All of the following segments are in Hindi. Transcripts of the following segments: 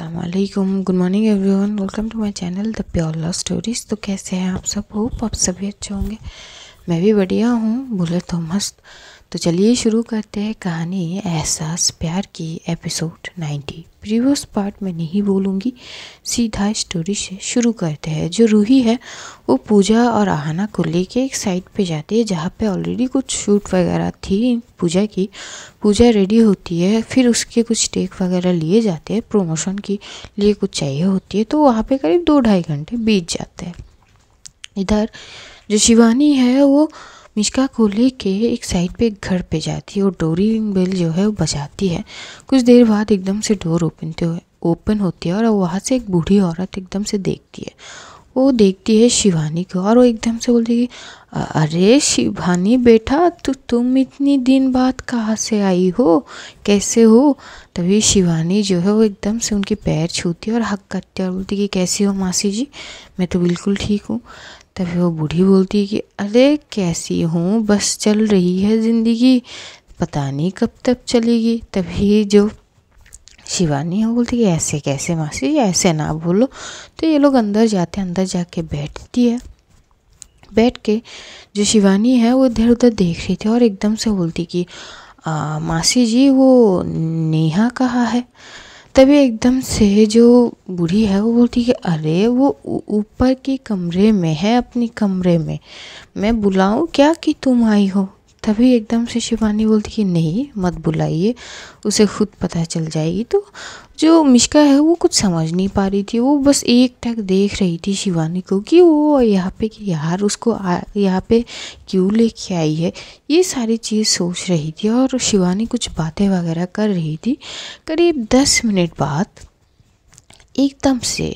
अल्लाम good morning everyone welcome to my channel the pure love stories तो कैसे हैं आप सब होप आप सभी अच्छे होंगे मैं भी बढ़िया हूँ बोले तो मस्त तो चलिए शुरू करते हैं कहानी एहसास प्यार की एपिसोड 90 प्रीवियस पार्ट में नहीं बोलूँगी सीधा स्टोरी से शुरू करते हैं जो रूही है वो पूजा और आहना को लेके एक साइड पे जाती है जहाँ पे ऑलरेडी कुछ शूट वगैरह थी पूजा की पूजा रेडी होती है फिर उसके कुछ टेक वगैरह लिए जाते हैं प्रमोशन के लिए कुछ चाहिए होती है तो वहाँ पर करीब दो ढाई घंटे बीत जाते हैं इधर जो शिवानी है वो मिश्का को लेके एक साइड पे घर पे जाती है और डोरी बेल जो है वो बजाती है कुछ देर बाद एकदम से डोर ओपन तो हुए ओपन होती है और वहाँ से एक बूढ़ी औरत एकदम से देखती है वो देखती है शिवानी को और वो एकदम से बोलती है अरे शिवानी बेटा तो तुम इतनी दिन बाद कहाँ से आई हो कैसे हो तभी शिवानी जो है वो एकदम से उनके पैर छूती है और हक करती है और बोलती कि कैसी हो मासी जी मैं तो बिल्कुल ठीक हूँ तभी वो बूढ़ी बोलती है कि अरे कैसी हूँ बस चल रही है ज़िंदगी पता नहीं कब तक चलेगी तभी जो शिवानी है बोलती है ऐसे कैसे मासी ऐसे ना बोलो तो ये लोग अंदर जाते हैं अंदर जाके बैठती है बैठ के जो शिवानी है वो इधर उधर देख रही थी और एकदम से बोलती कि आ, मासी जी वो नेहा कहाँ है तभी एकदम से जो बूढ़ी है वो बोलती है अरे वो ऊपर के कमरे में है अपने कमरे में मैं बुलाऊं क्या कि तुम आई हो तभी एकदम से शिवानी बोलती कि नहीं मत बुलाइए उसे खुद पता चल जाएगी तो जो मिश्का है वो कुछ समझ नहीं पा रही थी वो बस एक टक देख रही थी शिवानी को कि वो यहाँ पे कि यार उसको यहाँ पे क्यों लेके आई है ये सारी चीज़ सोच रही थी और शिवानी कुछ बातें वगैरह कर रही थी करीब दस मिनट बाद एकदम से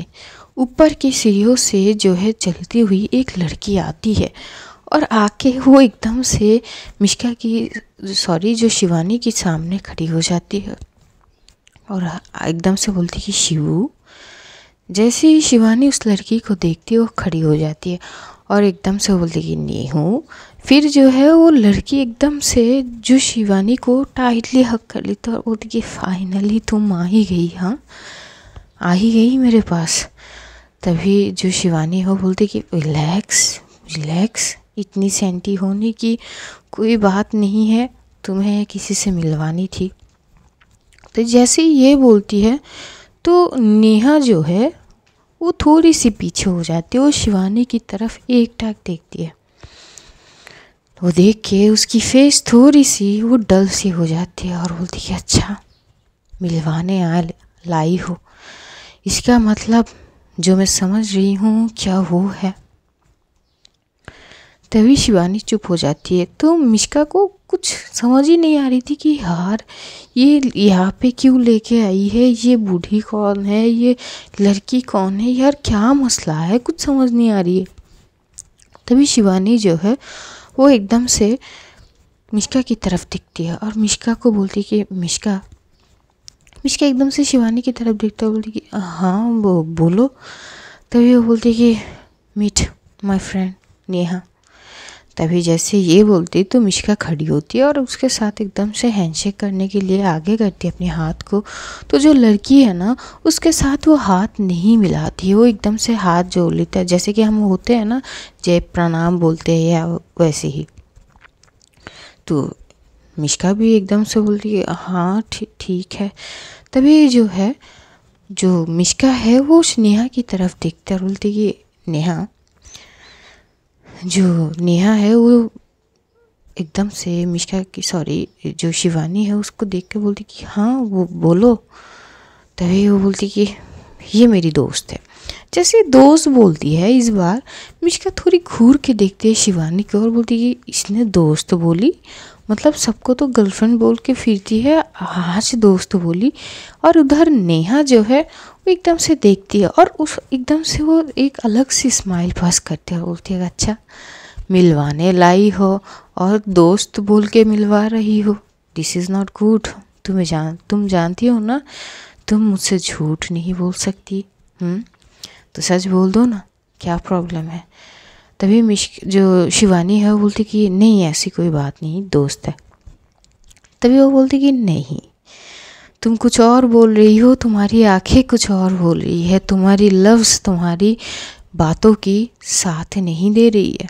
ऊपर की सीढ़ियों से जो है चलती हुई एक लड़की आती है और आके वो एकदम से मिश्का की सॉरी जो शिवानी के सामने खड़ी हो जाती है और एकदम से बोलती कि शिवू जैसे ही शिवानी उस लड़की को देखती है वो खड़ी हो जाती है और एकदम से बोलती कि नहीं हूँ फिर जो है वो लड़की एकदम से जो शिवानी को टाइटली हक कर लेती तो और बोलती कि फाइनली तुम आ ही गई हाँ आ ही गई मेरे पास तभी जो शिवानी हो बोलती कि रिलैक्स रिलैक्स इतनी सेंटी होने की कोई बात नहीं है तुम्हें किसी से मिलवानी थी तो जैसे ये बोलती है तो नेहा जो है वो थोड़ी सी पीछे हो जाती है और शिवानी की तरफ एक टाक देखती है वो देख के उसकी फेस थोड़ी सी वो डल सी हो जाती है और बोलती है अच्छा मिलवाने आ लाई हो इसका मतलब जो मैं समझ रही हूँ क्या वो है तभी शिवानी चुप हो जाती है तो मिश्का को कुछ समझ ही नहीं आ रही थी कि यार ये यहाँ पे क्यों लेके आई है ये बूढ़ी कौन है ये लड़की कौन है यार क्या मसला है कुछ समझ नहीं आ रही है तभी शिवानी जो है वो एकदम से मिश्का की तरफ दिखती है और मिश्का को बोलती है कि मिश्का मिश्का एकदम से शिवानी की तरफ देखता है बोलती कि हाँ वो बोलो तभी वो बोलती कि मीट माय फ्रेंड नेहा तभी जैसे ये बोलती तो मिश्का खड़ी होती है और उसके साथ एकदम से हैंडशेक करने के लिए आगे करती अपने हाथ को तो जो लड़की है ना उसके साथ वो हाथ नहीं मिलाती है वो एकदम से हाथ जोड़ लेता है जैसे कि हम होते हैं ना जय प्रणाम बोलते हैं या वैसे ही तो मिश्का भी एकदम से बोलती है हाँ ठीक थी, है तभी जो है जो मिश्का है वो स्नेहा की तरफ देखते बोलती कि नेहा जो नेहा है वो एकदम से मिश्का की सॉरी जो शिवानी है उसको देख के बोलती कि हाँ वो बोलो तभी वो बोलती कि ये मेरी दोस्त है जैसे दोस्त बोलती है इस बार मिश्का थोड़ी घूर के देखती है शिवानी की और बोलती है कि इसने दोस्त बोली मतलब सबको तो गर्लफ्रेंड बोल के फिरती है आज दोस्त बोली और उधर नेहा जो है एकदम से देखती है और उस एकदम से वो एक अलग सी स्माइल पास करती है बोलती है अच्छा मिलवाने लाई हो और दोस्त बोल के मिलवा रही हो दिस इज़ नॉट गुड तुम्हें जान तुम जानती हो ना तुम मुझसे झूठ नहीं बोल सकती हुँ? हम्म? तो सच बोल दो ना क्या प्रॉब्लम है तभी मिश जो शिवानी है वो बोलती कि नहीं ऐसी कोई बात नहीं दोस्त है तभी वो बोलती कि नहीं तुम कुछ और बोल रही हो तुम्हारी आंखें कुछ और बोल रही है तुम्हारी लफ्ज़ तुम्हारी बातों की साथ नहीं दे रही है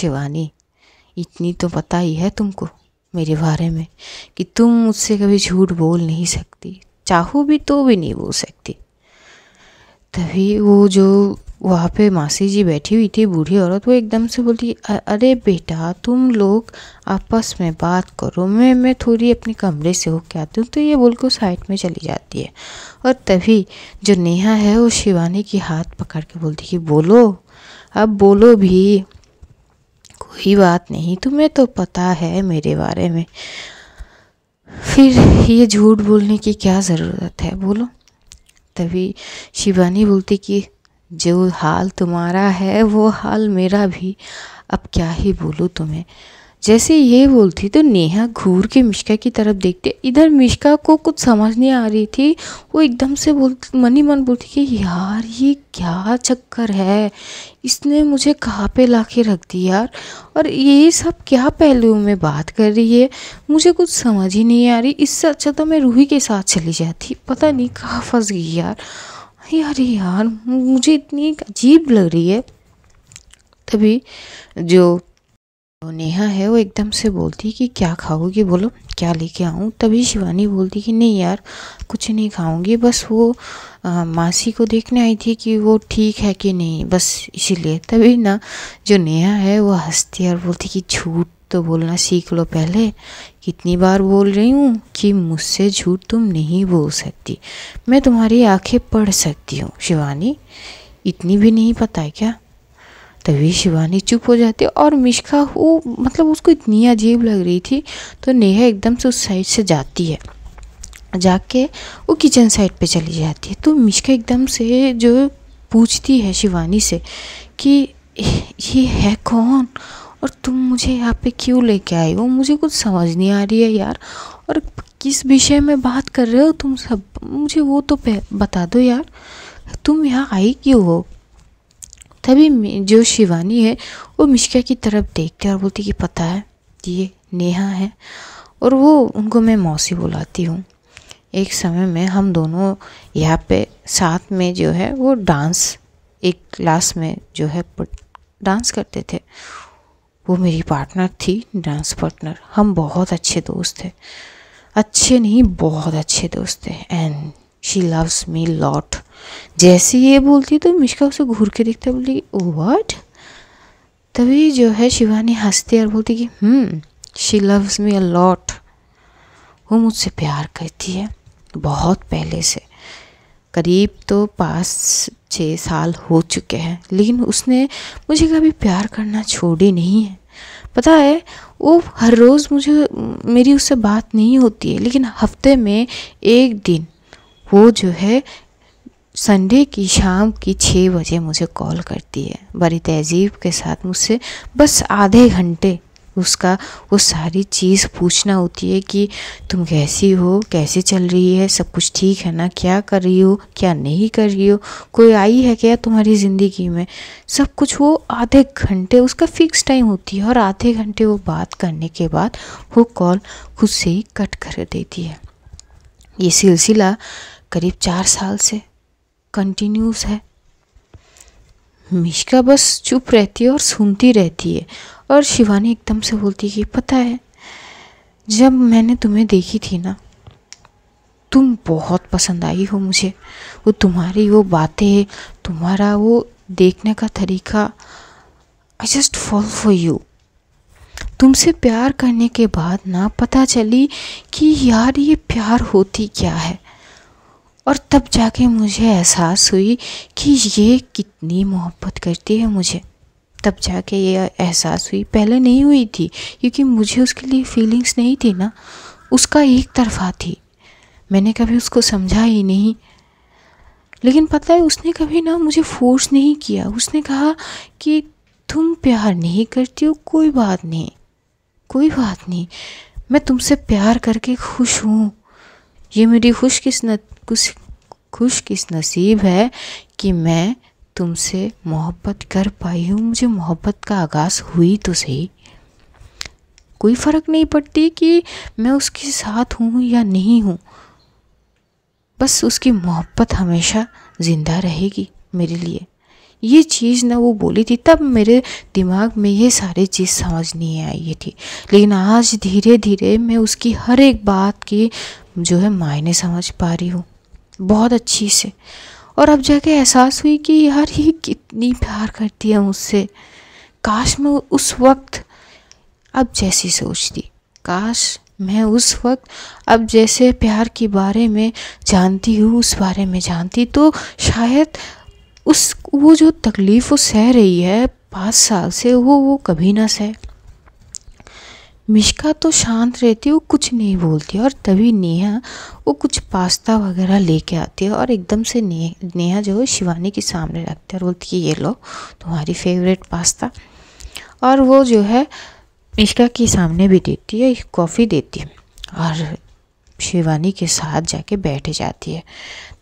शिवानी इतनी तो पता ही है तुमको मेरे बारे में कि तुम मुझसे कभी झूठ बोल नहीं सकती चाहो भी तो भी नहीं बोल सकती तभी वो जो वहाँ पे मासी जी बैठी हुई थी बूढ़ी औरत वो एकदम से बोली अरे बेटा तुम लोग आपस में बात करो मैं मैं थोड़ी अपने कमरे से होके आती हूँ तो ये बोल साइड में चली जाती है और तभी जो नेहा है वो शिवानी की हाथ पकड़ के बोलती कि बोलो अब बोलो भी कोई बात नहीं तुम्हें तो पता है मेरे बारे में फिर ये झूठ बोलने की क्या ज़रूरत है बोलो तभी शिवानी बोलती कि जो हाल तुम्हारा है वो हाल मेरा भी अब क्या ही बोलूँ तुम्हें जैसे ये बोलती तो नेहा घूर के मिश्का की तरफ देखते इधर मिश्का को कुछ समझ नहीं आ रही थी वो एकदम से बोल मन ही मन बोलती कि यार ये क्या चक्कर है इसने मुझे कहाँ पे ला के रख दी यार और ये सब क्या पहलुओं में बात कर रही है मुझे कुछ समझ ही नहीं आ रही इससे अच्छा तो मैं रूही के साथ चली जाती पता नहीं कहाँ फंस गई यार अरे यार मुझे इतनी अजीब लग रही है तभी जो नेहा है वो एकदम से बोलती कि क्या खाओगी बोलो क्या लेके आऊँ तभी शिवानी बोलती कि नहीं यार कुछ नहीं खाऊंगी बस वो आ, मासी को देखने आई थी कि वो ठीक है कि नहीं बस इसीलिए तभी ना जो नेहा है वो हंसती है और बोलती कि झूठ तो बोलना सीख लो पहले कितनी बार बोल रही हूँ कि मुझसे झूठ तुम नहीं बोल सकती मैं तुम्हारी आंखें पढ़ सकती हूँ शिवानी इतनी भी नहीं पता है क्या तभी शिवानी चुप हो जाती और मिश्का वो मतलब उसको इतनी अजीब लग रही थी तो नेहा एकदम से उस साइड से जाती है जाके वो किचन साइड पे चली जाती है तो मिश्का एकदम से जो पूछती है शिवानी से कि ये है कौन और तुम मुझे यहाँ पे क्यों लेके आए हो मुझे कुछ समझ नहीं आ रही है यार और किस विषय में बात कर रहे हो तुम सब मुझे वो तो बता दो यार तुम यहाँ आई क्यों हो तभी जो शिवानी है वो मिश्का की तरफ देखते और बोलती कि पता है ये नेहा है और वो उनको मैं मौसी बुलाती हूँ एक समय में हम दोनों यहाँ पे साथ में जो है वो डांस एक क्लास में जो है डांस करते थे वो मेरी पार्टनर थी डांस पार्टनर हम बहुत अच्छे दोस्त थे अच्छे नहीं बहुत अच्छे दोस्त थे and she loves me lot जैसे ये बोलती तो मिश्का उसे घूर के देखते बोलती वट oh, तभी जो है शिवानी हंसती और बोलती कि she loves me a lot वो मुझसे प्यार करती है बहुत पहले से करीब तो पाँच छः साल हो चुके हैं लेकिन उसने मुझे कभी प्यार करना छोड़ी नहीं है पता है वो हर रोज़ मुझे मेरी उससे बात नहीं होती है लेकिन हफ्ते में एक दिन वो जो है संडे की शाम की छः बजे मुझे कॉल करती है बड़ी तहजीब के साथ मुझसे बस आधे घंटे उसका वो सारी चीज़ पूछना होती है कि तुम कैसी हो कैसे चल रही है सब कुछ ठीक है ना क्या कर रही हो क्या नहीं कर रही हो कोई आई है क्या तुम्हारी ज़िंदगी में सब कुछ वो आधे घंटे उसका फिक्स टाइम होती है और आधे घंटे वो बात करने के बाद वो कॉल खुद से ही कट कर देती है ये सिलसिला करीब चार साल से कंटिन्यूस है मिश्का बस चुप रहती है और सुनती रहती है और शिवानी एकदम से बोलती कि पता है जब मैंने तुम्हें देखी थी ना तुम बहुत पसंद आई हो मुझे वो तुम्हारी वो बातें तुम्हारा वो देखने का तरीका I just fall for you तुमसे प्यार करने के बाद ना पता चली कि यार ये प्यार होती क्या है और तब जाके मुझे एहसास हुई कि ये कितनी मोहब्बत करती है मुझे तब जाके ये एहसास हुई पहले नहीं हुई थी क्योंकि मुझे उसके लिए फीलिंग्स नहीं थी ना उसका एक तरफा थी मैंने कभी उसको समझा ही नहीं लेकिन पता है उसने कभी ना मुझे फोर्स नहीं किया उसने कहा कि तुम प्यार नहीं करती हो कोई बात नहीं कोई बात नहीं मैं तुमसे प्यार करके खुश हूँ ये मेरी किस्मत खुश किस नसीब है कि मैं तुमसे मोहब्बत कर पाई हूँ मुझे मोहब्बत का आगाज़ हुई तो सही कोई फ़र्क नहीं पड़ती कि मैं उसके साथ हूँ या नहीं हूँ बस उसकी मोहब्बत हमेशा ज़िंदा रहेगी मेरे लिए ये चीज़ ना वो बोली थी तब मेरे दिमाग में ये सारी चीज़ समझ नहीं आई थी लेकिन आज धीरे धीरे मैं उसकी हर एक बात की जो है मायने समझ पा रही हूँ बहुत अच्छी से और अब जाके एहसास हुई कि यार ये कितनी प्यार करती है मुझसे काश मैं उस वक्त अब जैसी सोचती काश मैं उस वक्त अब जैसे प्यार के बारे में जानती हूँ उस बारे में जानती तो शायद उस वो जो तकलीफ़ वो सह रही है पाँच साल से वो वो कभी ना सहे मिश्का तो शांत रहती है वो कुछ नहीं बोलती और तभी नेहा वो कुछ पास्ता वगैरह लेके आती है और एकदम से ने, नेहा जो है शिवानी के सामने रखती है और बोलती है ये लो तुम्हारी फेवरेट पास्ता और वो जो है मिश्का के सामने भी देती है कॉफ़ी देती है और शिवानी के साथ जाके बैठ जाती है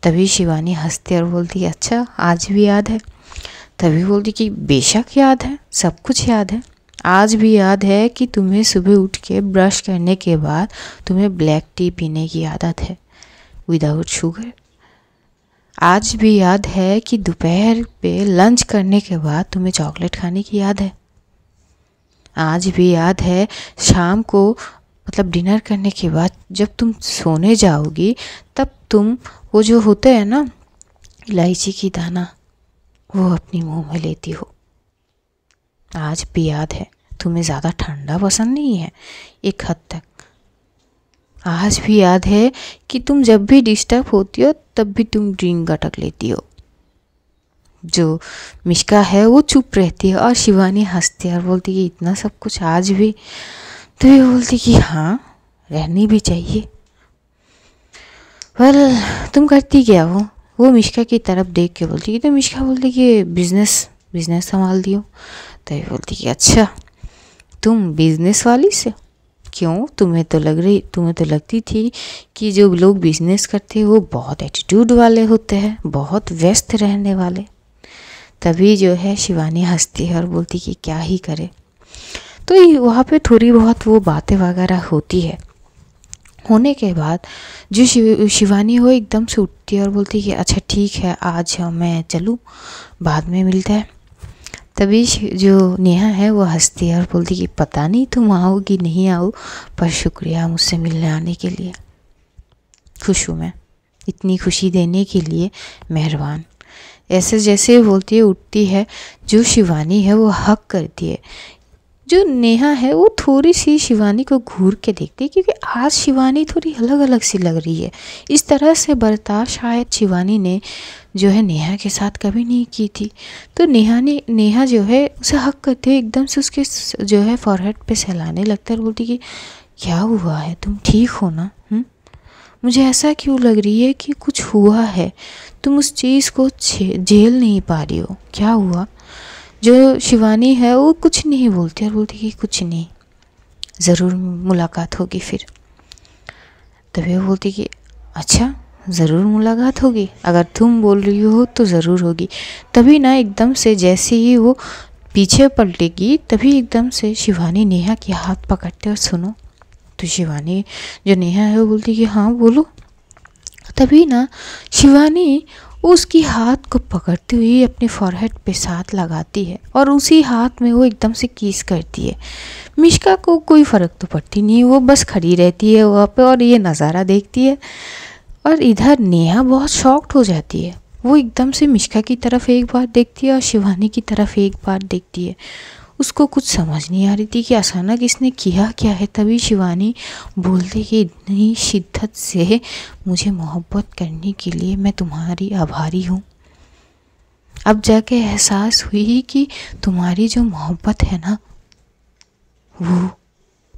तभी शिवानी हंसती और बोलती है अच्छा आज भी याद है तभी बोलती कि बेशक याद है सब कुछ याद है आज भी याद है कि तुम्हें सुबह उठ के ब्रश करने के बाद तुम्हें ब्लैक टी पीने की आदत है विदाउट शुगर आज भी याद है कि दोपहर पे लंच करने के बाद तुम्हें चॉकलेट खाने की याद है आज भी याद है शाम को मतलब डिनर करने के बाद जब तुम सोने जाओगी तब तुम वो जो होते हैं ना इलायची की दाना वो अपनी मुंह में लेती हो आज भी याद है तुम्हें ज़्यादा ठंडा पसंद नहीं है एक हद तक आज भी याद है कि तुम जब भी डिस्टर्ब होती हो तब भी तुम ड्रिंक अटक लेती हो जो मिश्का है वो चुप रहती है और शिवानी हंसती है और बोलती कि इतना सब कुछ आज भी तो ये बोलती कि हाँ रहनी भी चाहिए वेल तुम करती क्या वो वो मिश्का की तरफ देख के बोलती कि तो मिश्का बोलती कि बिज़नेस बिज़नेस संभाल दियो तो ये बोलती कि अच्छा तुम बिजनेस वाली से क्यों तुम्हें तो लग रही तुम्हें तो लगती थी कि जो लोग बिजनेस करते हैं वो बहुत एटीट्यूड वाले होते हैं बहुत व्यस्त रहने वाले तभी जो है शिवानी हंसती है और बोलती कि क्या ही करे तो वहाँ पे थोड़ी बहुत वो बातें वगैरह होती है होने के बाद जो शिव शिवानी हो एकदम से उठती है और बोलती है कि अच्छा ठीक है आज मैं चलूँ बाद में मिलता है तभी जो नेहा है वो हंसती है और बोलती कि पता नहीं तुम आओगी नहीं आओ पर शुक्रिया मुझसे मिलने आने के लिए खुश हूँ मैं इतनी खुशी देने के लिए मेहरबान ऐसे जैसे बोलती है उठती है जो शिवानी है वो हक करती है जो नेहा है वो थोड़ी सी शिवानी को घूर के देखती है क्योंकि आज शिवानी थोड़ी अलग अलग सी लग रही है इस तरह से बर्ताव शायद शिवानी ने जो है नेहा के साथ कभी नहीं की थी तो नेहा ने नेहा जो है उसे हक करते हुए एकदम से उसके जो है फॉरहेड पे सहलाने लगता है बोलती कि क्या हुआ है तुम ठीक हो ना हुँ? मुझे ऐसा क्यों लग रही है कि कुछ हुआ है तुम उस चीज़ को झेल नहीं पा रही हो क्या हुआ जो शिवानी है वो कुछ नहीं बोलती और बोलती कि कुछ नहीं ज़रूर मुलाकात होगी फिर तभी वो बोलती कि अच्छा ज़रूर मुलाकात होगी अगर तुम बोल रही हो तो ज़रूर होगी तभी ना एकदम से जैसे ही वो पीछे पलटेगी तभी एकदम से शिवानी नेहा के हाथ पकड़ते और सुनो तो शिवानी जो नेहा है वो बोलती कि हाँ बोलो तभी ना शिवानी उसकी हाथ को पकड़ती हुई अपने फॉरहेड पे साथ लगाती है और उसी हाथ में वो एकदम से किस करती है मिश्का को कोई फ़र्क तो पड़ती नहीं वो बस खड़ी रहती है वहाँ पे और ये नज़ारा देखती है और इधर नेहा बहुत शॉक्ड हो जाती है वो एकदम से मिश्का की तरफ एक बार देखती है और शिवानी की तरफ एक बार देखती है उसको कुछ समझ नहीं आ रही थी कि अचानक इसने किया क्या है तभी शिवानी बोलते कि इतनी शिद्दत से मुझे मोहब्बत करने के लिए मैं तुम्हारी आभारी हूँ अब जाके एहसास हुई कि तुम्हारी जो मोहब्बत है ना वो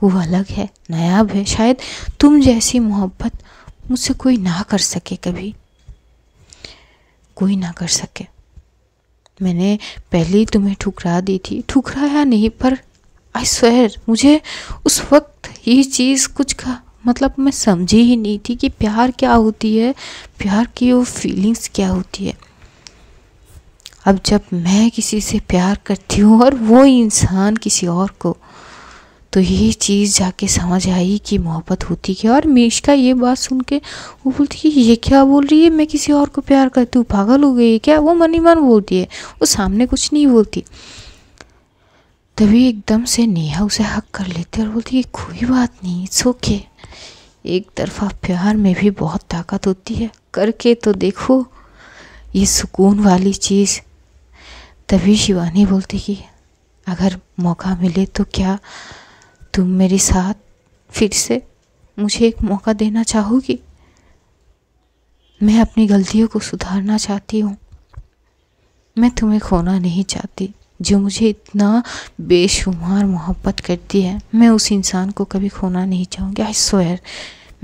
वो अलग है नायाब है शायद तुम जैसी मोहब्बत मुझसे कोई ना कर सके कभी कोई ना कर सके मैंने पहले ही तुम्हें ठुकरा दी थी ठुकराया नहीं पर आई स्वेर मुझे उस वक्त ये चीज़ कुछ का मतलब मैं समझी ही नहीं थी कि प्यार क्या होती है प्यार की वो फीलिंग्स क्या होती है अब जब मैं किसी से प्यार करती हूँ और वो इंसान किसी और को तो ये चीज़ जाके समझ आई कि मोहब्बत होती क्या और का ये बात सुन के वो बोलती है ये क्या बोल रही है मैं किसी और को प्यार करती हूँ पागल हो गई क्या वो मन ही मन बोलती है वो सामने कुछ नहीं बोलती तभी एकदम से नेहा उसे हक कर लेती है और बोलती है कोई बात नहीं इट्स ओके एक तरफा प्यार में भी बहुत ताकत होती है करके तो देखो ये सुकून वाली चीज़ तभी शिवानी बोलती कि अगर मौका मिले तो क्या तुम मेरे साथ फिर से मुझे एक मौका देना चाहोगी मैं अपनी गलतियों को सुधारना चाहती हूँ मैं तुम्हें खोना नहीं चाहती जो मुझे इतना बेशुमार मोहब्बत करती है मैं उस इंसान को कभी खोना नहीं चाहूँगी आई स्वेयर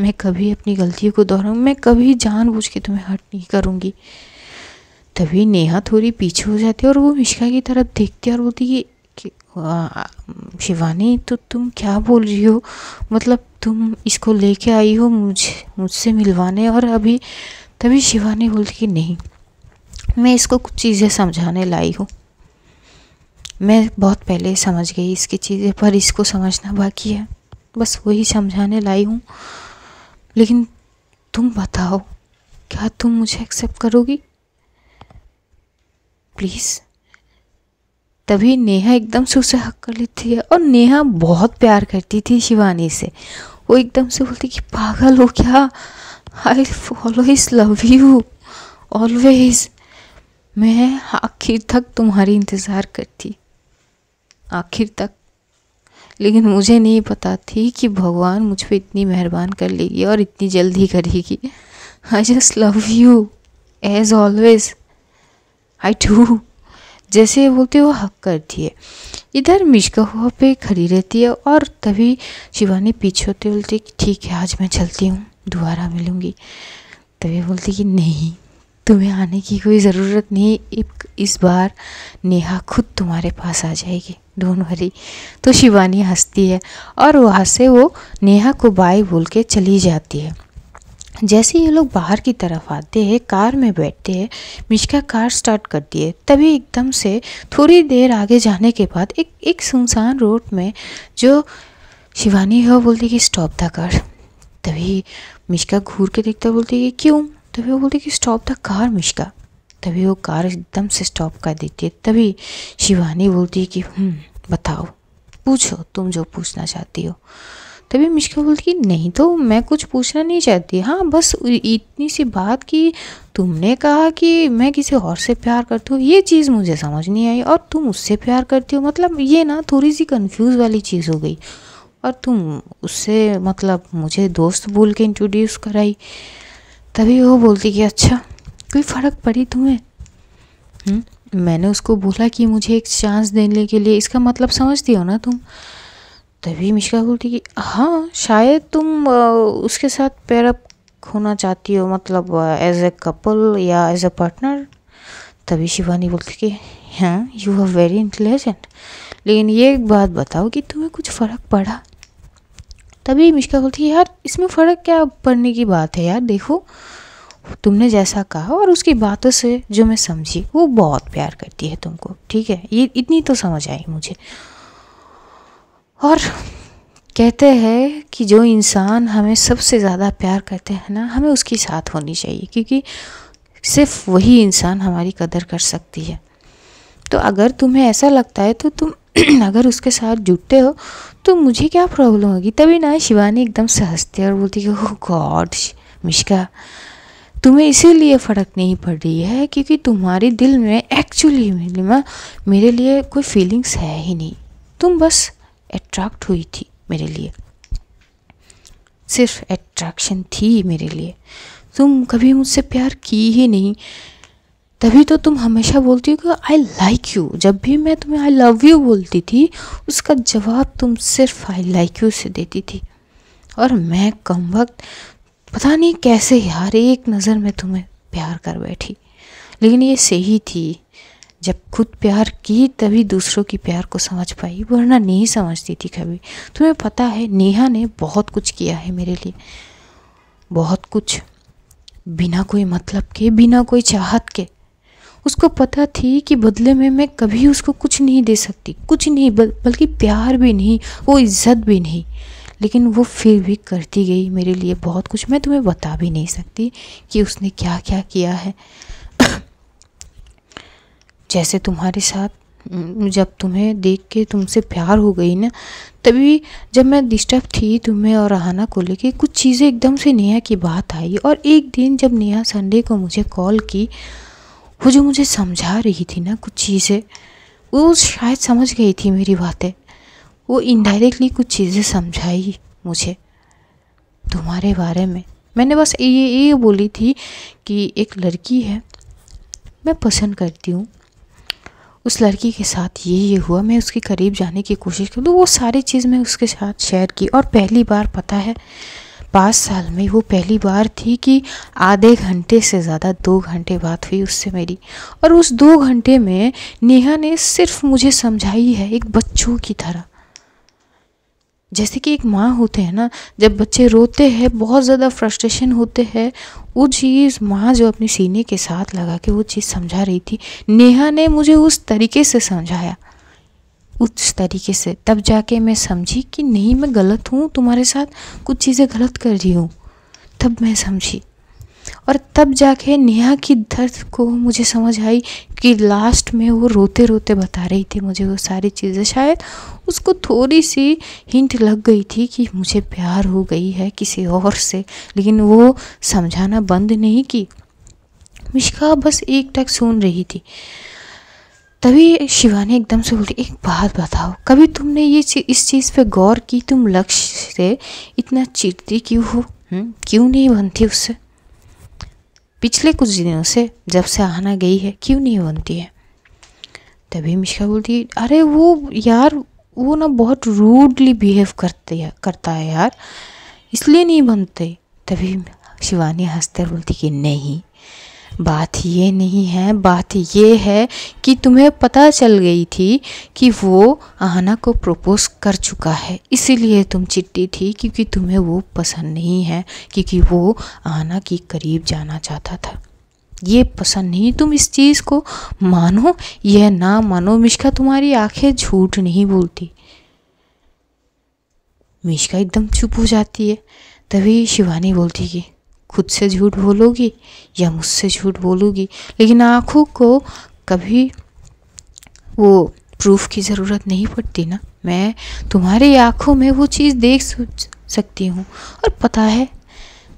मैं कभी अपनी गलतियों को दोहराऊँ मैं कभी जानबूझ के तुम्हें हर्ट नहीं करूँगी तभी नेहा थोड़ी पीछे हो जाती है और वो मिश्का की तरफ देखती है और बोलती है शिवानी तो तुम क्या बोल रही हो मतलब तुम इसको लेके आई हो मुझे मुझसे मिलवाने और अभी तभी शिवानी बोलती कि नहीं मैं इसको कुछ चीज़ें समझाने लाई हूँ मैं बहुत पहले समझ गई इसकी चीज़ें पर इसको समझना बाकी है बस वही समझाने लाई हूँ लेकिन तुम बताओ क्या तुम मुझे एक्सेप्ट करोगी प्लीज़ तभी नेहा एकदम से उसे हक कर लेती है और नेहा बहुत प्यार करती थी शिवानी से वो एकदम से बोलती कि पागल हो क्या I always love you always मैं आखिर तक तुम्हारी इंतज़ार करती आखिर तक लेकिन मुझे नहीं पता थी कि भगवान मुझ पर इतनी मेहरबान कर लेगी और इतनी जल्दी करेगी I just love you as always I do जैसे बोलते वो हक करती है इधर मिशका हुआ पे खड़ी रहती है और तभी शिवानी पीछे होते बोलती कि ठीक है आज मैं चलती हूँ दोबारा मिलूँगी तभी बोलती कि नहीं तुम्हें आने की कोई ज़रूरत नहीं इस बार नेहा खुद तुम्हारे पास आ जाएगी डोंट वरी तो शिवानी हंसती है और वहाँ से वो नेहा को बाय बोल के चली जाती है जैसे ये लोग बाहर की तरफ आते हैं कार में बैठते हैं मिश्का कार स्टार्ट करती है तभी एकदम से थोड़ी देर आगे जाने के बाद एक एक सुनसान रोड में जो शिवानी है वो बोलती कि स्टॉप द कार तभी मिश्का घूर के देखता बोलती कि क्यों तभी वो बोलती कि स्टॉप द कार मिश्का तभी वो कार एकदम से स्टॉप कर देती है तभी शिवानी बोलती है कि हम्म, बताओ पूछो तुम जो पूछना चाहती हो तभी मिश्का बोलती कि नहीं तो मैं कुछ पूछना नहीं चाहती हाँ बस इतनी सी बात कि तुमने कहा कि मैं किसी और से प्यार करती हूँ ये चीज़ मुझे समझ नहीं आई और तुम उससे प्यार करती हो मतलब ये ना थोड़ी सी कन्फ्यूज़ वाली चीज़ हो गई और तुम उससे मतलब मुझे दोस्त बोल के इंट्रोड्यूस कराई तभी वो बोलती कि अच्छा कोई फ़र्क पड़ी तुम्हें हुँ? हम्म, मैंने उसको बोला कि मुझे एक चांस देने के लिए इसका मतलब समझती हो ना तुम तभी मिश्का बोलती कि हाँ शायद तुम उसके साथ पैरअप होना चाहती हो मतलब एज ए कपल या एज ए पार्टनर तभी शिवानी बोलती कि हाँ यू आर वेरी इंटेलिजेंट लेकिन ये एक बात बताओ कि तुम्हें कुछ फ़र्क पड़ा तभी मिश्का बोलती है यार इसमें फ़र्क क्या पड़ने की बात है यार देखो तुमने जैसा कहा और उसकी बातों से जो मैं समझी वो बहुत प्यार करती है तुमको ठीक है ये इतनी तो समझ आई मुझे और कहते हैं कि जो इंसान हमें सबसे ज़्यादा प्यार करते हैं ना हमें उसके साथ होनी चाहिए क्योंकि सिर्फ वही इंसान हमारी कदर कर सकती है तो अगर तुम्हें ऐसा लगता है तो तुम अगर उसके साथ जुटते हो तो मुझे क्या प्रॉब्लम होगी तभी ना शिवानी एकदम से हंसती और बोलती है ओह गॉड मिश्का तुम्हें इसीलिए फ़र्क नहीं पड़ रही है क्योंकि तुम्हारे दिल में एक्चुअली मेरे लिए कोई फीलिंग्स है ही नहीं तुम बस अट्रैक्ट हुई थी मेरे लिए सिर्फ अट्रैक्शन थी मेरे लिए तुम कभी मुझसे प्यार की ही नहीं तभी तो तुम हमेशा बोलती हो कि आई लाइक यू जब भी मैं तुम्हें आई लव यू बोलती थी उसका जवाब तुम सिर्फ आई लाइक यू से देती थी और मैं कम वक्त पता नहीं कैसे यार एक नज़र में तुम्हें प्यार कर बैठी लेकिन ये सही थी जब खुद प्यार की तभी दूसरों की प्यार को समझ पाई वरना नहीं समझती थी कभी तुम्हें पता है नेहा ने बहुत कुछ किया है मेरे लिए बहुत कुछ बिना कोई मतलब के बिना कोई चाहत के उसको पता थी कि बदले में मैं कभी उसको कुछ नहीं दे सकती कुछ नहीं बल, बल्कि प्यार भी नहीं वो इज्जत भी नहीं लेकिन वो फिर भी करती गई मेरे लिए बहुत कुछ मैं तुम्हें बता भी नहीं सकती कि उसने क्या क्या किया है जैसे तुम्हारे साथ जब तुम्हें देख के तुमसे प्यार हो गई ना तभी जब मैं डिस्टर्ब थी तुम्हें और रहाना को लेके कुछ चीज़ें एकदम से नेहा की बात आई और एक दिन जब नेहा संडे को मुझे कॉल की वो जो मुझे समझा रही थी ना कुछ चीज़ें वो शायद समझ गई थी मेरी बातें वो इनडायरेक्टली कुछ चीज़ें समझाई मुझे तुम्हारे बारे में मैंने बस ये ये बोली थी कि एक लड़की है मैं पसंद करती हूँ उस लड़की के साथ ये ये हुआ मैं उसके करीब जाने की कोशिश करूँ तो वो सारी चीज़ मैं उसके साथ शेयर की और पहली बार पता है पाँच साल में वो पहली बार थी कि आधे घंटे से ज़्यादा दो घंटे बात हुई उससे मेरी और उस दो घंटे में नेहा ने सिर्फ मुझे समझाई है एक बच्चों की तरह जैसे कि एक माँ होते हैं ना जब बच्चे रोते हैं बहुत ज़्यादा फ्रस्ट्रेशन होते हैं वो चीज़ माँ जो अपने सीने के साथ लगा के वो चीज़ समझा रही थी नेहा ने मुझे उस तरीके से समझाया उस तरीके से तब जाके मैं समझी कि नहीं मैं गलत हूँ तुम्हारे साथ कुछ चीज़ें गलत कर रही हूँ तब मैं समझी और तब जाके नेहा की दर्द को मुझे समझ आई कि लास्ट में वो रोते रोते बता रही थी मुझे वो सारी चीज़ें शायद उसको थोड़ी सी हिंट लग गई थी कि मुझे प्यार हो गई है किसी और से लेकिन वो समझाना बंद नहीं की मिश्का बस एक टक सुन रही थी तभी शिवा ने एकदम से बोली एक बात बताओ कभी तुमने ये ची, इस चीज़ पे गौर की तुम लक्ष्य से इतना चिड़ती क्यों हो हम्म, क्यों नहीं बनती उससे पिछले कुछ दिनों से जब से आना गई है क्यों नहीं बनती है तभी मिश्का बोलती है अरे वो यार वो ना बहुत रूडली बिहेव करते है करता है यार इसलिए नहीं बनते तभी शिवानी हंसते बोलती कि नहीं बात ये नहीं है बात ये है कि तुम्हें पता चल गई थी कि वो आहना को प्रपोज कर चुका है इसीलिए तुम चिट्टी थी क्योंकि तुम्हें वो पसंद नहीं है क्योंकि वो आहना के करीब जाना चाहता था ये पसंद नहीं तुम इस चीज़ को मानो यह ना मानो मिश्का तुम्हारी आंखें झूठ नहीं बोलती मिश्का एकदम चुप हो जाती है तभी शिवानी बोलती कि खुद से झूठ बोलोगी या मुझसे झूठ बोलोगी लेकिन आँखों को कभी वो प्रूफ की ज़रूरत नहीं पड़ती ना मैं तुम्हारी आँखों में वो चीज़ देख सकती हूँ और पता है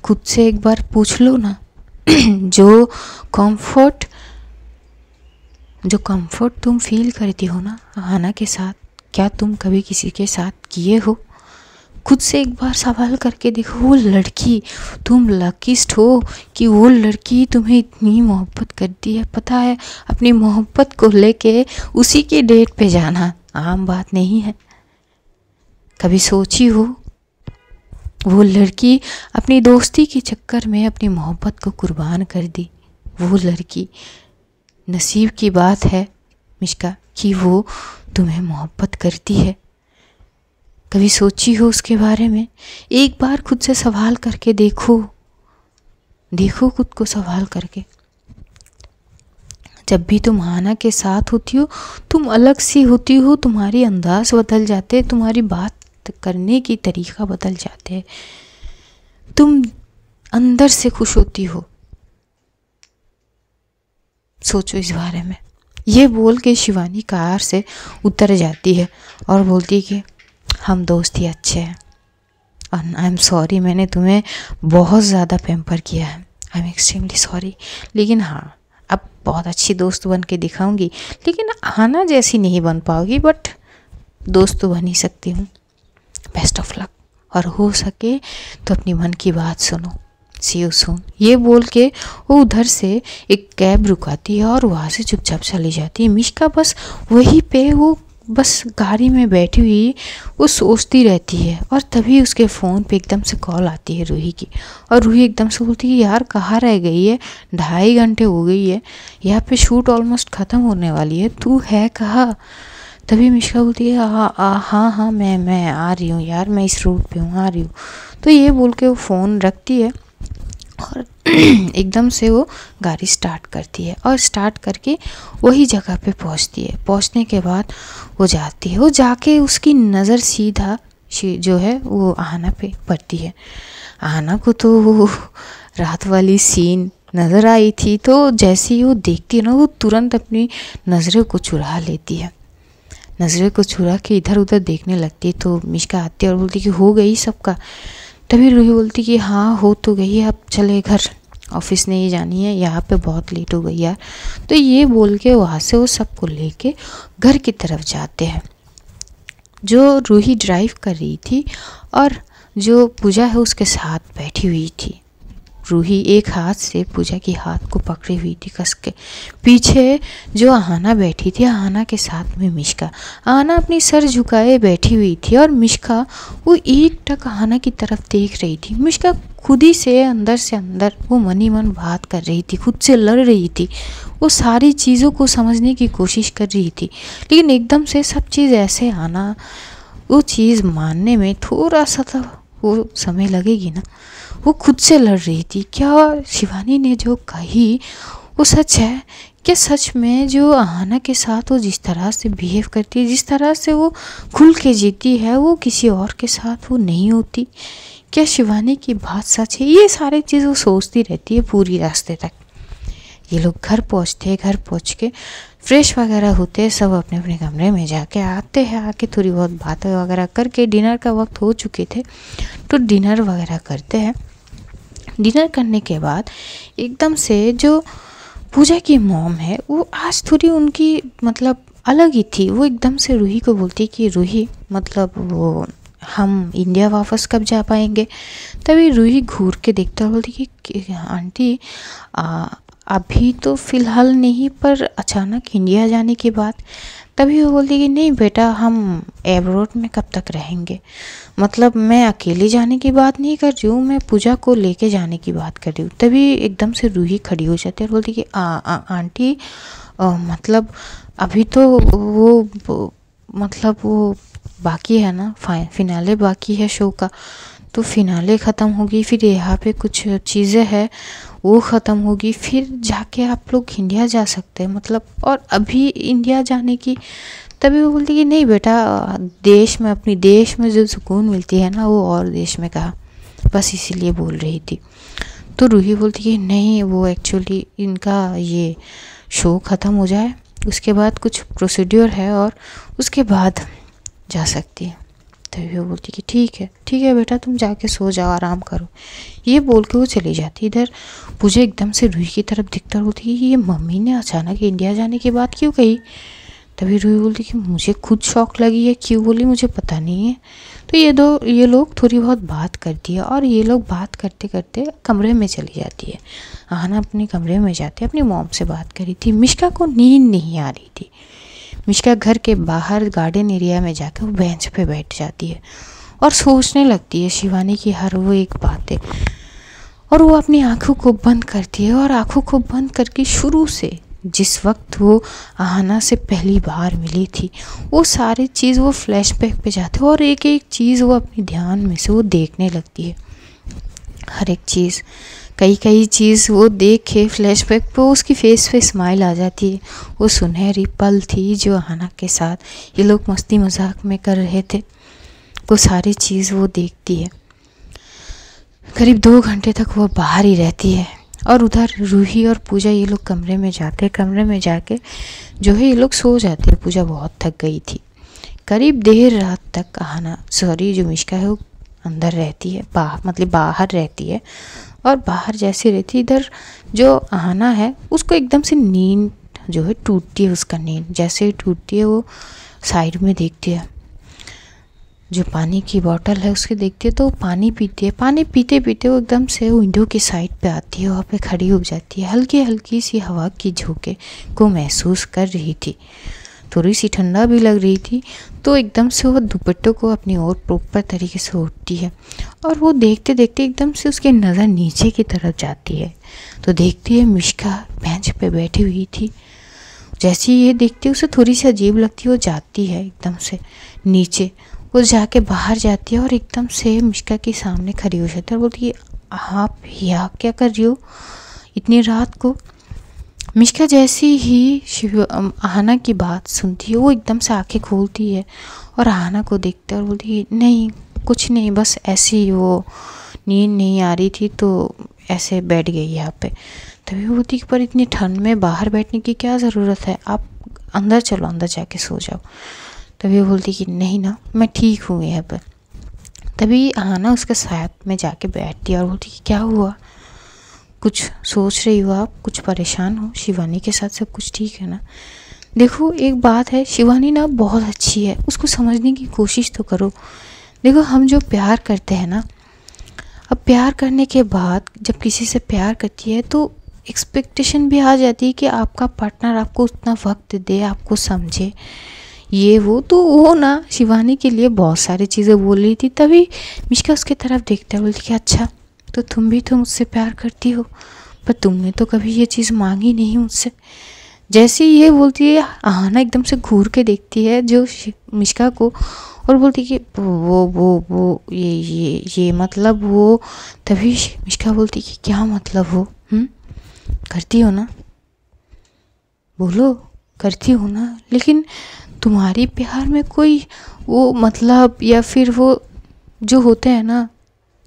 खुद से एक बार पूछ लो ना जो कंफर्ट जो कंफर्ट तुम फील करती हो ना आना के साथ क्या तुम कभी किसी के साथ किए हो खुद से एक बार सवाल करके देखो वो लड़की तुम लकीस्ट हो कि वो लड़की तुम्हें इतनी मोहब्बत करती है पता है अपनी मोहब्बत को लेके उसी के डेट पे जाना आम बात नहीं है कभी सोची हो वो लड़की अपनी दोस्ती के चक्कर में अपनी मोहब्बत को कुर्बान कर दी वो लड़की नसीब की बात है मिश्का कि वो तुम्हें मोहब्बत करती है कभी सोची हो उसके बारे में एक बार खुद से सवाल करके देखो देखो खुद को सवाल करके जब भी तुम हाना के साथ होती हो तुम अलग सी होती हो तुम्हारे अंदाज बदल जाते हैं तुम्हारी बात करने की तरीका बदल जाते हैं तुम अंदर से खुश होती हो सोचो इस बारे में ये बोल के शिवानी कार से उतर जाती है और बोलती है कि हम दोस्त ही अच्छे हैं और आई एम सॉरी मैंने तुम्हें बहुत ज़्यादा पेम्पर किया है आई एम एक्सट्रीमली सॉरी लेकिन हाँ अब बहुत अच्छी दोस्त बन के दिखाऊँगी लेकिन आना जैसी नहीं बन पाओगी बट दोस्त तो बन ही सकती हूँ बेस्ट ऑफ लक और हो सके तो अपनी मन की बात सुनो सी यू सुन ये बोल के वो उधर से एक कैब रुकाती है और वहाँ से चुपचाप चली जाती है मिश का बस वही पे वो बस गाड़ी में बैठी हुई वो सोचती रहती है और तभी उसके फ़ोन पे एकदम से कॉल आती है रूही की और रूही एकदम से बोलती है यार कहाँ रह गई है ढाई घंटे हो गई है यहाँ पे शूट ऑलमोस्ट ख़त्म होने वाली है तू है कहाँ तभी मिश्रा बोलती है हाँ हाँ हाँ मैं मैं आ रही हूँ यार मैं इस रूट पे हूँ आ रही हूँ तो ये बोल के वो फ़ोन रखती है और एकदम से वो गाड़ी स्टार्ट करती है और स्टार्ट करके वही जगह पे पहुंचती है पहुंचने के बाद वो जाती है वो जाके उसकी नज़र सीधा जो है वो आहना पे पड़ती है आहना को तो रात वाली सीन नज़र आई थी तो जैसे ही वो देखती है ना वो तुरंत अपनी नज़रों को चुरा लेती है नज़रों को चुरा के इधर उधर देखने लगती है तो मिश्का आती है और बोलती कि हो गई सबका तभी रूही बोलती कि हाँ हो तो गई है अब चले घर ऑफिस नहीं जानी है यहाँ पे बहुत लेट हो गई यार तो ये बोल के वहाँ से वो सबको लेके घर की तरफ जाते हैं जो रूही ड्राइव कर रही थी और जो पूजा है उसके साथ बैठी हुई थी रूही एक हाथ से पूजा के हाथ को पकड़े हुई थी कस के पीछे जो आहाना बैठी थी आहाना के साथ में मिश्का आहाना अपनी सर झुकाए बैठी हुई थी और मिश्का वो एक टक आहाना की तरफ देख रही थी मिश्का खुद ही से अंदर से अंदर वो मन ही मन बात कर रही थी खुद से लड़ रही थी वो सारी चीज़ों को समझने की कोशिश कर रही थी लेकिन एकदम से सब चीज़ ऐसे आना वो चीज़ मानने में थोड़ा सा तो वो समय लगेगी ना वो खुद से लड़ रही थी क्या शिवानी ने जो कही वो सच है क्या सच में जो आहाना के साथ वो जिस तरह से बिहेव करती है जिस तरह से वो खुल के जीती है वो किसी और के साथ वो नहीं होती क्या शिवानी की बात सच है ये सारी चीज़ वो सोचती रहती है पूरी रास्ते तक ये लोग घर पहुँचते घर पहुँच के फ्रेश वगैरह होते सब अपने अपने कमरे में जाके आते हैं आके थोड़ी बहुत बातें वगैरह करके डिनर का वक्त हो चुके थे तो डिनर वगैरह करते हैं डिनर करने के बाद एकदम से जो पूजा की मॉम है वो आज थोड़ी उनकी मतलब अलग ही थी वो एकदम से रूही को बोलती कि रूही मतलब वो हम इंडिया वापस कब जा पाएंगे तभी रूही घूर के देखता बोलती कि आंटी अभी तो फ़िलहाल नहीं पर अचानक इंडिया जाने के बाद तभी वो बोलती कि नहीं बेटा हम एब्रोड में कब तक रहेंगे मतलब मैं अकेले जाने की बात नहीं कर रही हूँ मैं पूजा को लेके जाने की बात कर रही हूँ तभी एकदम से रूही खड़ी हो जाती है और बोलती कि आ, आ, आंटी आ, मतलब अभी तो वो, वो मतलब वो बाकी है ना फाइन फिनाले बाकी है शो का तो फिनाले ख़त्म होगी फिर यहाँ पे कुछ चीज़ें हैं वो ख़त्म होगी फिर जाके आप लोग इंडिया जा सकते हैं मतलब और अभी इंडिया जाने की तभी वो बोलती कि नहीं बेटा देश में अपनी देश में जो सुकून मिलती है ना वो और देश में कहा बस इसीलिए बोल रही थी तो रूही बोलती कि नहीं वो एक्चुअली इनका ये शो ख़त्म हो जाए उसके बाद कुछ प्रोसीड्योर है और उसके बाद जा सकती है देखते हुए बोलती कि ठीक है ठीक है बेटा तुम जाके सो जाओ आराम करो ये बोल के वो चली जाती इधर पूजा एकदम से रूही की तरफ दिखता बोलती कि ये मम्मी ने अचानक इंडिया जाने की बात क्यों कही तभी रूही बोलती कि मुझे खुद शौक लगी है क्यों बोली मुझे पता नहीं है तो ये दो ये लोग थोड़ी बहुत बात करती है और ये लोग बात करते करते कमरे में चली जाती है आना अपने कमरे में जाती है अपनी मॉम से बात करी थी मिश्का को नींद नहीं आ रही थी मिश्का घर के बाहर गार्डन एरिया में जाकर वो बेंच पे बैठ जाती है और सोचने लगती है शिवानी की हर वो एक बातें और वो अपनी आँखों को बंद करती है और आँखों को बंद करके शुरू से जिस वक्त वो आहना से पहली बार मिली थी वो सारी चीज़ वो फ्लैशबैक पे जाते और एक एक चीज़ वो अपने ध्यान में से वो देखने लगती है हर एक चीज़ कई कई चीज़ वो देख के बैक पर उसकी फेस पे स्माइल आ जाती है वो सुनहरी पल थी जो हाना के साथ ये लोग मस्ती मजाक में कर रहे थे वो सारी चीज़ वो देखती है करीब दो घंटे तक वह बाहर ही रहती है और उधर रूही और पूजा ये लोग कमरे में जाते कमरे में जाके जो है ये लोग सो जाते हैं पूजा बहुत थक गई थी करीब देर रात तक आना सॉरी जो मिश्का है वो अंदर रहती है बाहर मतलब बाहर रहती है और बाहर जैसी रहती इधर जो आना है उसको एकदम से नींद जो है टूटती है उसका नींद जैसे ही टूटती है वो साइड में देखती है जो पानी की बॉटल है उसके देखती है तो वो पानी पीती है पानी पीते पीते वो एकदम से विंडो की साइड पे आती है वहाँ पे खड़ी हो जाती है हल्की हल्की सी हवा की झोंके को महसूस कर रही थी थोड़ी सी ठंडा भी लग रही थी तो एकदम से वो दुपट्टों को अपनी ओर प्रॉपर तरीके से उठती है और वो देखते देखते एकदम से उसकी नज़र नीचे की तरफ जाती है तो देखती है मिश्का बेंच पे बैठी हुई थी जैसे ही ये देखती है उसे थोड़ी सी अजीब लगती है वो जाती है एकदम से नीचे वो जाके बाहर जाती है और एकदम से मिश्का के सामने खड़ी हो जाती है और बोलती है आप या क्या कर रही हो इतनी रात को मिश्का जैसी ही शिव आहना की बात सुनती है वो एकदम से आंखें खोलती है और आहना को देखते और बोलती है नहीं कुछ नहीं बस ऐसे ही वो नींद नहीं आ रही थी तो ऐसे बैठ गई यहाँ पे तभी वो बोलती पर इतनी ठंड में बाहर बैठने की क्या ज़रूरत है आप अंदर चलो अंदर जाके सो जाओ तभी वो बोलती कि नहीं ना मैं ठीक हूँ यहाँ पर तभी आहना उसके साथ में जाके बैठती है और बोलती कि क्या हुआ कुछ सोच रही हो आप कुछ परेशान हो शिवानी के साथ सब कुछ ठीक है ना देखो एक बात है शिवानी ना बहुत अच्छी है उसको समझने की कोशिश तो करो देखो हम जो प्यार करते हैं ना अब प्यार करने के बाद जब किसी से प्यार करती है तो एक्सपेक्टेशन भी आ जाती है कि आपका पार्टनर आपको उतना वक्त दे आपको समझे ये वो तो वो ना शिवानी के लिए बहुत सारी चीज़ें बोल रही थी तभी मिश्का उसके तरफ देखता है बोलती कि अच्छा तो तुम भी तो मुझसे प्यार करती हो पर तुमने तो कभी ये चीज़ मांगी नहीं मुझसे जैसे ये बोलती है आहाना एकदम से घूर के देखती है जो मिश्का को और बोलती कि वो वो वो ये ये ये मतलब वो तभी मिश्का बोलती कि क्या मतलब हो हुँ? हम्म? करती हो ना बोलो करती हो ना लेकिन तुम्हारी प्यार में कोई वो मतलब या फिर वो जो होते हैं ना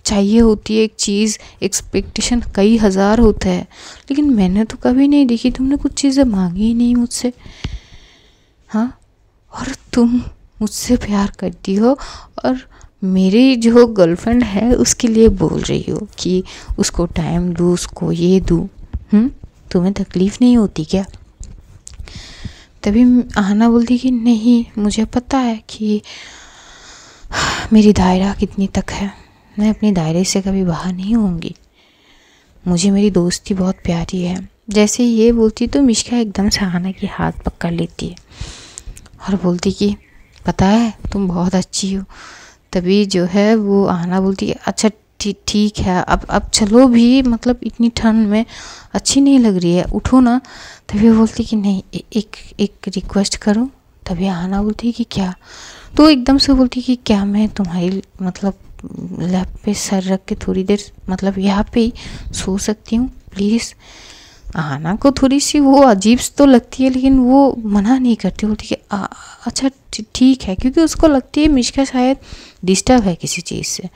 चाहिए होती है एक चीज़ एक्सपेक्टेशन कई हज़ार होता है लेकिन मैंने तो कभी नहीं देखी तुमने कुछ चीज़ें मांगी ही नहीं मुझसे हाँ और तुम मुझसे प्यार करती हो और मेरी जो गर्लफ्रेंड है उसके लिए बोल रही हो कि उसको टाइम दो उसको ये दूँ हम्म? तुम्हें तकलीफ़ नहीं होती क्या तभी आना बोलती कि नहीं मुझे पता है कि मेरी दायरा कितनी तक है मैं अपने दायरे से कभी बाहर नहीं होंगी मुझे मेरी दोस्ती बहुत प्यारी है जैसे ये बोलती तो मिश्का एकदम सहाना की हाथ पकड़ लेती है और बोलती कि पता है तुम बहुत अच्छी हो तभी जो है वो आना बोलती है अच्छा ठीक है अब अब चलो भी मतलब इतनी ठंड में अच्छी नहीं लग रही है उठो ना तभी बोलती कि नहीं ए, एक एक रिक्वेस्ट करो तभी आना बोलती कि क्या तो एकदम से बोलती कि क्या मैं तुम्हारी मतलब लैप पे सर रख के थोड़ी देर मतलब यहाँ पे ही सो सकती हूँ प्लीज़ आना को थोड़ी सी वो अजीब तो लगती है लेकिन वो मना नहीं करती बोलती कि अच्छा ठीक है क्योंकि उसको लगती है मिश्का शायद डिस्टर्ब है किसी चीज़ से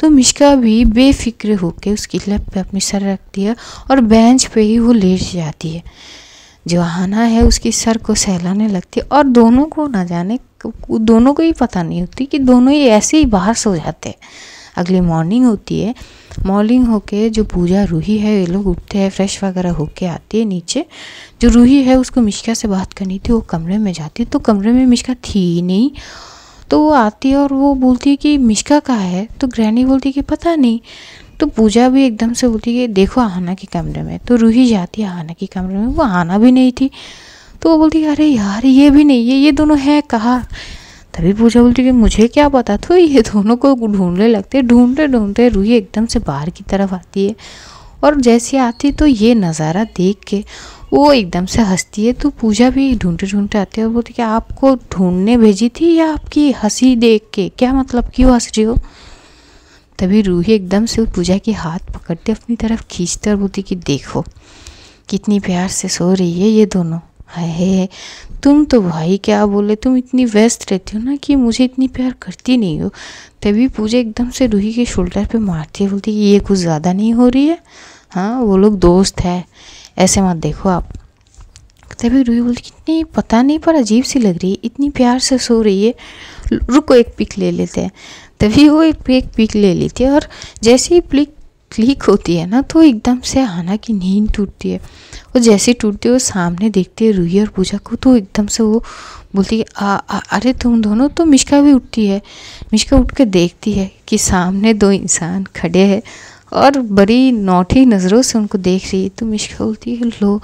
तो मिश्का भी बेफिक्र होकर उसकी लैप पे अपनी सर रख दिया और बेंच पे ही वो लेट जाती है जो आना है उसकी सर को सहलाने लगती है और दोनों को ना जाने दोनों को ही पता नहीं होती कि दोनों ही ऐसे ही बाहर सो जाते हैं अगली मॉर्निंग होती है मॉर्निंग होके जो पूजा रूही है ये लोग उठते हैं फ्रेश वगैरह होके आती है नीचे जो रूही है उसको मिश्का से बात करनी थी वो कमरे में जाती है तो कमरे में मिश्का थी ही नहीं तो वो आती है और वो बोलती है कि मिश्का कहाँ है तो ग्रैनी बोलती है कि पता नहीं तो पूजा भी एकदम से बोलती है देखो आना के कमरे में तो रूही जाती है आना के कमरे में वो आना भी नहीं थी तो वो बोलती अरे यार ये भी नहीं है ये दोनों है कहा तभी पूजा बोलती कि मुझे क्या पता तो ये दोनों को ढूंढने लगते ढूंढते ढूंढते रूही एकदम से बाहर की तरफ आती है और जैसे आती तो ये नज़ारा देख के वो एकदम से हंसती है तो पूजा भी ढूंढते ढूंढते आती है और बोलती कि आपको ढूंढने भेजी थी या आपकी हंसी देख के क्या मतलब क्यों हंस रही हो तभी रूही एकदम से पूजा के हाथ पकड़ते अपनी तरफ खींचते और बोलती कि देखो कितनी प्यार से सो रही है ये दोनों है तुम तो भाई क्या बोले तुम इतनी व्यस्त रहती हो ना कि मुझे इतनी प्यार करती नहीं हो तभी पूजा एकदम से रूही के शोल्डर पे मारती है बोलती कि ये कुछ ज़्यादा नहीं हो रही है हाँ वो लोग दोस्त है ऐसे मत देखो आप तभी रूही बोलती कितनी पता नहीं पर अजीब सी लग रही है इतनी प्यार से सो रही है रुको एक पिक ले लेते हैं तभी वो एक एक पिक ले लेती है और जैसे ही पिक क्लिक होती है ना तो एकदम से आना की नींद टूटती है और जैसे टूटती है वो सामने देखती है रूही और पूजा को तो एकदम से वो बोलती है आ, आ, अरे तुम दोनों तो मिश्का भी उठती है मिश्का उठ के देखती है कि सामने दो इंसान खड़े हैं और बड़ी नौठी नज़रों से उनको देख रही है तो मिश्का बोलती है लो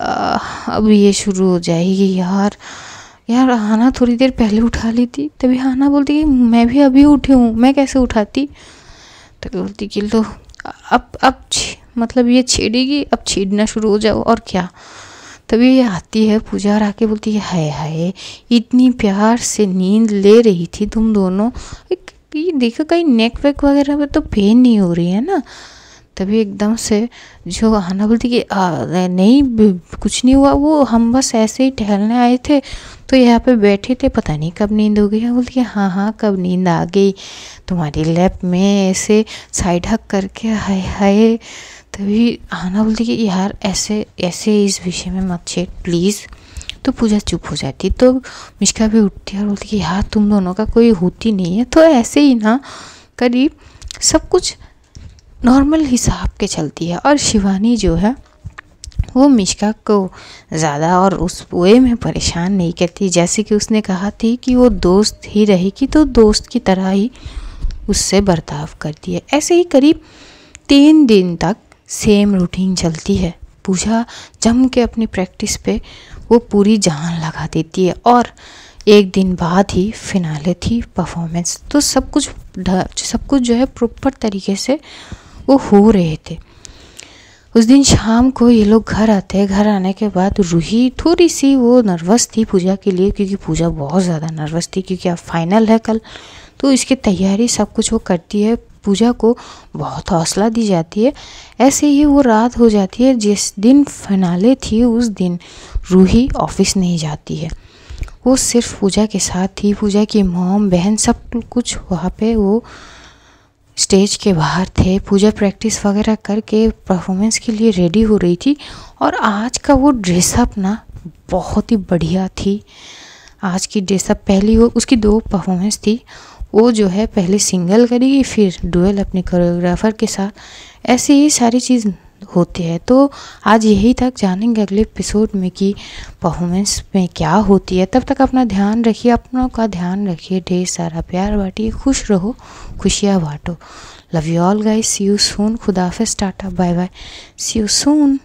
आ, अब ये शुरू हो जाएगी यार यार हाना थोड़ी देर पहले उठा ली थी तभी हाना बोलती कि मैं भी अभी उठी हूँ मैं कैसे उठाती तभी तो बोलती कि लो अब अब मतलब ये छेड़ेगी अब छेड़ना शुरू हो जाओ और क्या तभी ये आती है पूजा और आके बोलती है हाय हाय इतनी प्यार से नींद ले रही थी तुम दोनों ये देखो कहीं नेक वेक वगैरह में तो पेन नहीं हो रही है ना तभी एकदम से जो आना बोलती कि आ, नहीं कुछ नहीं हुआ वो हम बस ऐसे ही टहलने आए थे तो यहाँ पे बैठे थे पता नहीं कब नींद हो गई है बोलती है हाँ हाँ कब नींद आ गई तुम्हारी लैप में ऐसे साइड हक करके हाय हाय तभी आना बोलती कि यार ऐसे ऐसे इस विषय में मत छेड़ प्लीज़ तो पूजा चुप हो जाती तो मिश्का भी उठती है और बोलती है यार तुम दोनों का कोई होती नहीं है तो ऐसे ही ना करीब सब कुछ नॉर्मल हिसाब के चलती है और शिवानी जो है वो मिशका को ज़्यादा और उस वे में परेशान नहीं करती जैसे कि उसने कहा थी कि वो दोस्त ही रहेगी तो दोस्त की तरह ही उससे बर्ताव करती है ऐसे ही करीब तीन दिन तक सेम रूटीन चलती है पूजा जम के अपनी प्रैक्टिस पे वो पूरी जान लगा देती है और एक दिन बाद ही फिनाले थी परफॉर्मेंस तो सब कुछ सब कुछ जो है प्रॉपर तरीके से वो हो रहे थे उस दिन शाम को ये लोग घर आते हैं घर आने के बाद रूही थोड़ी सी वो नर्वस थी पूजा के लिए क्योंकि पूजा बहुत ज़्यादा नर्वस थी क्योंकि अब फाइनल है कल तो इसकी तैयारी सब कुछ वो करती है पूजा को बहुत हौसला दी जाती है ऐसे ही वो रात हो जाती है जिस दिन फनाले थी उस दिन रूही ऑफिस नहीं जाती है वो सिर्फ पूजा के साथ थी पूजा की मोम बहन सब कुछ वहाँ पे वो स्टेज के बाहर थे पूजा प्रैक्टिस वगैरह करके परफॉर्मेंस के लिए रेडी हो रही थी और आज का वो ड्रेसअप ना बहुत ही बढ़िया थी आज की ड्रेसअप पहली वो उसकी दो परफॉर्मेंस थी वो जो है पहले सिंगल करी फिर डुअल अपने कोरियोग्राफर के साथ ऐसे ही सारी चीज़ होते हैं तो आज यही तक जानेंगे अगले एपिसोड में कि परफॉर्मेंस में क्या होती है तब तक अपना ध्यान रखिए अपनों का ध्यान रखिए ढेर सारा प्यार बांटिए खुश रहो खुशियाँ बांटो love you all guys see you soon खुदाफिज tata bye bye see you soon